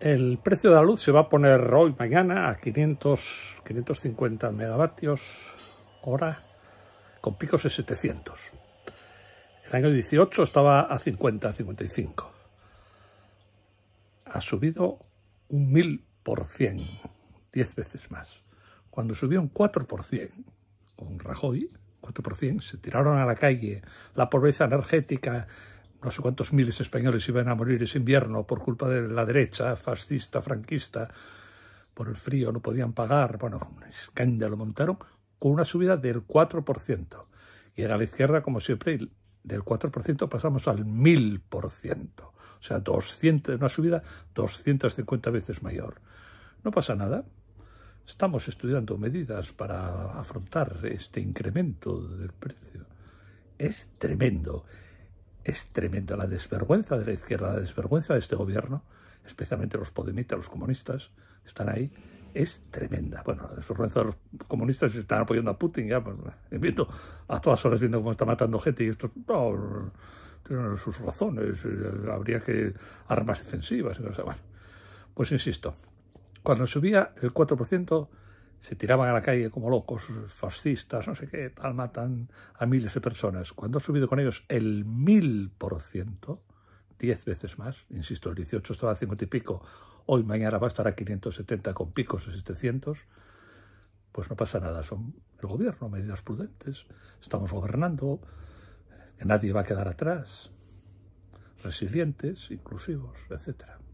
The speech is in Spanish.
El precio de la luz se va a poner hoy, mañana, a 500, 550 megavatios hora, con picos de 700. El año 18 estaba a 50, 55. Ha subido un 1000%, 10 veces más. Cuando subió un 4% con Rajoy, 4%, se tiraron a la calle, la pobreza energética, no sé cuántos miles españoles iban a morir ese invierno por culpa de la derecha fascista, franquista, por el frío, no podían pagar, bueno, un escándalo montaron, con una subida del 4%. Y era la izquierda, como siempre, del 4% pasamos al 1000%, o sea, 200, una subida 250 veces mayor. No pasa nada. Estamos estudiando medidas para afrontar este incremento del precio. Es tremendo. Es tremenda la desvergüenza de la izquierda, la desvergüenza de este gobierno, especialmente los podemitas, los comunistas, están ahí, es tremenda. Bueno, la desvergüenza de los comunistas están apoyando a Putin, ya, pues, a todas horas viendo cómo está matando gente y esto... No, tienen sus razones, eh, habría que armas defensivas. bueno. Pues insisto, cuando subía el 4%, se tiraban a la calle como locos, fascistas, no sé qué, tal, matan a miles de personas. Cuando ha subido con ellos el mil por ciento, diez veces más, insisto, el 18 estaba a 50 y pico, hoy mañana va a estar a 570 con picos de 700, pues no pasa nada, son el gobierno, medidas prudentes, estamos gobernando, que nadie va a quedar atrás, resilientes, inclusivos, etcétera.